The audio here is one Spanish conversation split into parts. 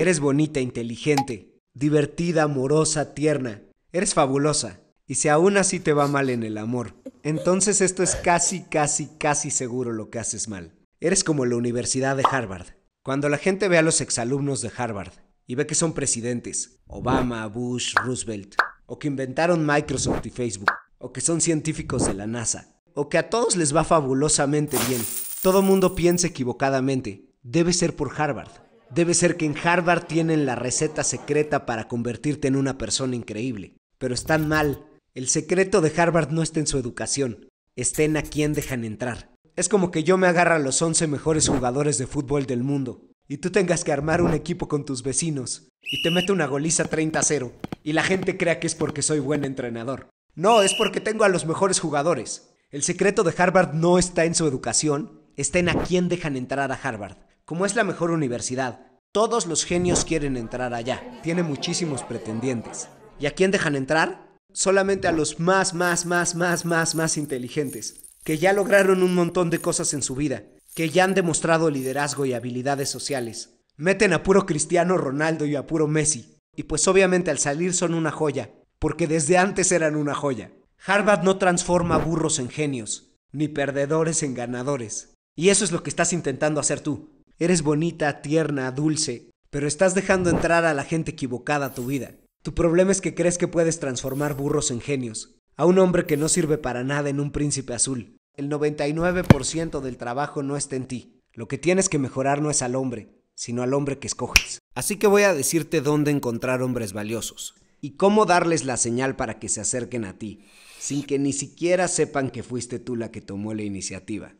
Eres bonita, inteligente, divertida, amorosa, tierna. Eres fabulosa. Y si aún así te va mal en el amor, entonces esto es casi, casi, casi seguro lo que haces mal. Eres como la Universidad de Harvard. Cuando la gente ve a los exalumnos de Harvard y ve que son presidentes, Obama, Bush, Roosevelt, o que inventaron Microsoft y Facebook, o que son científicos de la NASA, o que a todos les va fabulosamente bien, todo mundo piensa equivocadamente, debe ser por Harvard. Debe ser que en Harvard tienen la receta secreta para convertirte en una persona increíble. Pero están mal. El secreto de Harvard no está en su educación, está en a quién dejan entrar. Es como que yo me agarra a los 11 mejores jugadores de fútbol del mundo y tú tengas que armar un equipo con tus vecinos y te mete una goliza 30-0 y la gente crea que es porque soy buen entrenador. No, es porque tengo a los mejores jugadores. El secreto de Harvard no está en su educación, está en a quién dejan entrar a Harvard. Como es la mejor universidad, todos los genios quieren entrar allá. Tiene muchísimos pretendientes. ¿Y a quién dejan entrar? Solamente a los más, más, más, más, más, más inteligentes, que ya lograron un montón de cosas en su vida, que ya han demostrado liderazgo y habilidades sociales. Meten a puro Cristiano Ronaldo y a puro Messi. Y pues obviamente al salir son una joya, porque desde antes eran una joya. Harvard no transforma burros en genios, ni perdedores en ganadores. Y eso es lo que estás intentando hacer tú. Eres bonita, tierna, dulce, pero estás dejando entrar a la gente equivocada a tu vida. Tu problema es que crees que puedes transformar burros en genios, a un hombre que no sirve para nada en un príncipe azul. El 99% del trabajo no está en ti. Lo que tienes que mejorar no es al hombre, sino al hombre que escoges. Así que voy a decirte dónde encontrar hombres valiosos y cómo darles la señal para que se acerquen a ti, sin que ni siquiera sepan que fuiste tú la que tomó la iniciativa.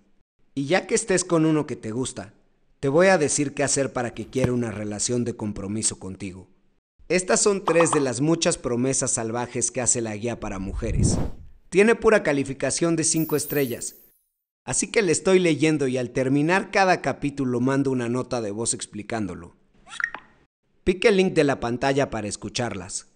Y ya que estés con uno que te gusta, te voy a decir qué hacer para que quiera una relación de compromiso contigo. Estas son tres de las muchas promesas salvajes que hace la guía para mujeres. Tiene pura calificación de 5 estrellas. Así que le estoy leyendo y al terminar cada capítulo mando una nota de voz explicándolo. Pique el link de la pantalla para escucharlas.